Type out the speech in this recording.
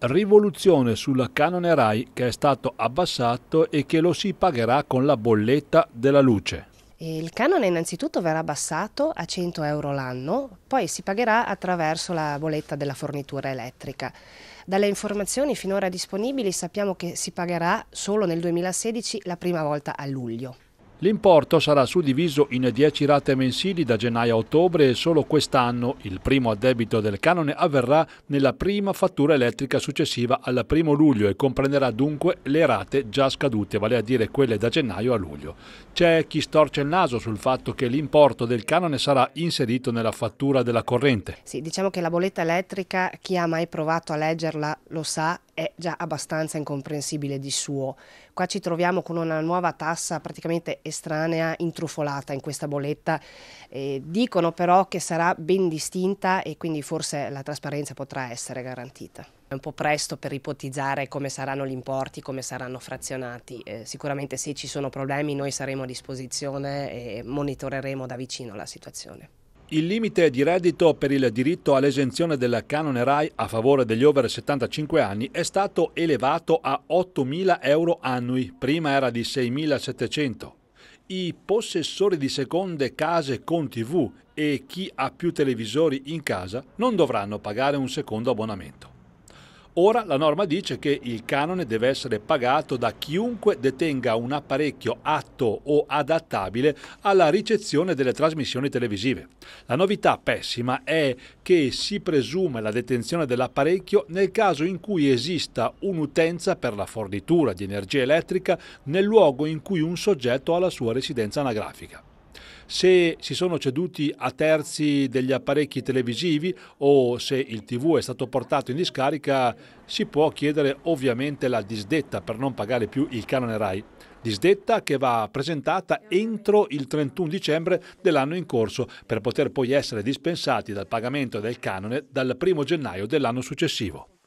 rivoluzione sul canone RAI che è stato abbassato e che lo si pagherà con la bolletta della luce. Il canone innanzitutto verrà abbassato a 100 euro l'anno, poi si pagherà attraverso la bolletta della fornitura elettrica. Dalle informazioni finora disponibili sappiamo che si pagherà solo nel 2016 la prima volta a luglio. L'importo sarà suddiviso in 10 rate mensili da gennaio a ottobre e solo quest'anno il primo addebito del canone avverrà nella prima fattura elettrica successiva al 1 luglio e comprenderà dunque le rate già scadute, vale a dire quelle da gennaio a luglio. C'è chi storce il naso sul fatto che l'importo del canone sarà inserito nella fattura della corrente. Sì, diciamo che la bolletta elettrica, chi ha mai provato a leggerla lo sa, è già abbastanza incomprensibile di suo. Qua ci troviamo con una nuova tassa praticamente estranea, intrufolata in questa bolletta. Eh, dicono però che sarà ben distinta e quindi forse la trasparenza potrà essere garantita. È un po' presto per ipotizzare come saranno gli importi, come saranno frazionati. Eh, sicuramente se ci sono problemi noi saremo a disposizione e monitoreremo da vicino la situazione. Il limite di reddito per il diritto all'esenzione del canone RAI a favore degli over 75 anni è stato elevato a 8.000 euro annui, prima era di 6.700. I possessori di seconde case con tv e chi ha più televisori in casa non dovranno pagare un secondo abbonamento. Ora la norma dice che il canone deve essere pagato da chiunque detenga un apparecchio atto o adattabile alla ricezione delle trasmissioni televisive. La novità pessima è che si presume la detenzione dell'apparecchio nel caso in cui esista un'utenza per la fornitura di energia elettrica nel luogo in cui un soggetto ha la sua residenza anagrafica se si sono ceduti a terzi degli apparecchi televisivi o se il TV è stato portato in discarica, si può chiedere ovviamente la disdetta per non pagare più il canone RAI. Disdetta che va presentata entro il 31 dicembre dell'anno in corso per poter poi essere dispensati dal pagamento del canone dal 1 gennaio dell'anno successivo.